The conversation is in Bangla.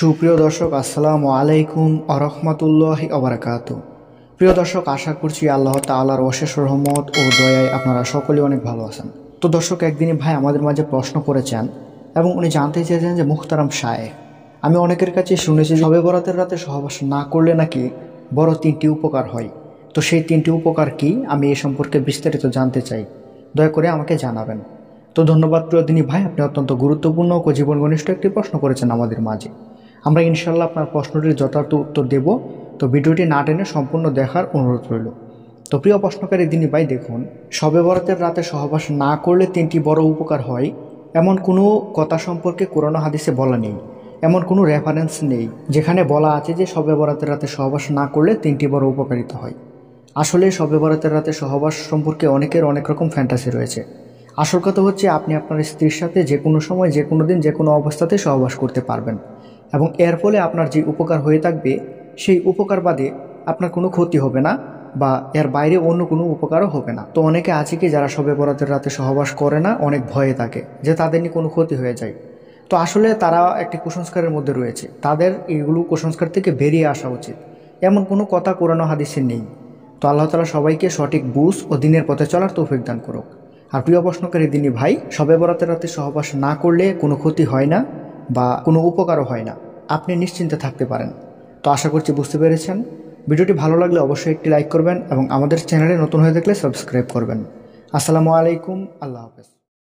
সুপ্রিয় দর্শক আসসালামু আলাইকুম আরহামতুল্লাহ আবরাকাত প্রিয় দর্শক আশা করছি আল্লাহ তালার অশেষ রহমত ও দয়ায় আপনারা সকলে অনেক ভালো আছেন তো দর্শক একদিনই ভাই আমাদের মাঝে প্রশ্ন করেছেন এবং উনি জানতে চেয়েছেন যে মুখতারাম শায়ে আমি অনেকের কাছে শুনেছি সবে বরাতের রাতে সহবাস না করলে নাকি বড় তিনটি উপকার হয় তো সেই তিনটি উপকার কি আমি এ সম্পর্কে বিস্তারিত জানতে চাই দয়া করে আমাকে জানাবেন তো ধন্যবাদ প্রিয় দিনী ভাই আপনি অত্যন্ত গুরুত্বপূর্ণ ও ঘনিষ্ঠ একটি প্রশ্ন করেছেন আমাদের মাঝে আমরা ইনশাল্লাহ আপনার প্রশ্নটির যথার্থ উত্তর দেব তো ভিডিওটি না টেনে সম্পূর্ণ দেখার অনুরোধ রইল তো প্রিয় প্রশ্নকারী দিনী ভাই দেখুন সবে বরাতের রাতে সহবাস না করলে তিনটি বড় উপকার হয় এমন কোনো কথা সম্পর্কে কোরআন হাদিসে বলা নেই এমন কোনো রেফারেন্স নেই যেখানে বলা আছে যে সবে বরাতের রাতে সহবাস না করলে তিনটি বড় উপকারিতা হয় আসলে সবে বরাতের রাতে সহবাস সম্পর্কে অনেকের অনেক রকম ফ্যান্টাসি রয়েছে আসল কথা হচ্ছে আপনি আপনার স্ত্রীর সাথে যে কোনো সময় যে কোনো দিন যে কোনো অবস্থাতে সহবাস করতে পারবেন এবং এর ফলে আপনার যে উপকার হয়ে থাকবে সেই উপকার বাদে আপনার কোনো ক্ষতি হবে না বা এর বাইরে অন্য কোনো উপকারও হবে না তো অনেকে আছে কি যারা সবে বরাতের রাতে সহবাস করে না অনেক ভয়ে থাকে যে তাদের নিয়ে কোনো ক্ষতি হয়ে যায় তো আসলে তারা একটি কুসংস্কারের মধ্যে রয়েছে তাদের এগুলো কুসংস্কার থেকে বেরিয়ে আসা উচিত এমন কোনো কথা কোরআন হাদিসে নেই তো আল্লাহ তালা সবাইকে সঠিক বুঝ ও দিনের পথে চলার তৌফিক দান করুক আর প্রিয় প্রশ্নকারী দিনী ভাই সবে বরাতের রাতে সহবাস না করলে কোনো ক্ষতি হয় না বা কোনো উপকারও হয় না আপনি নিশ্চিন্তে থাকতে পারেন তো আশা করছি বুঝতে পেরেছেন ভিডিওটি ভালো লাগলে অবশ্যই একটি লাইক করবেন এবং আমাদের চ্যানেলে নতুন হয়ে দেখলে সাবস্ক্রাইব করবেন আসসালামু আলাইকুম আল্লাহ হাফেজ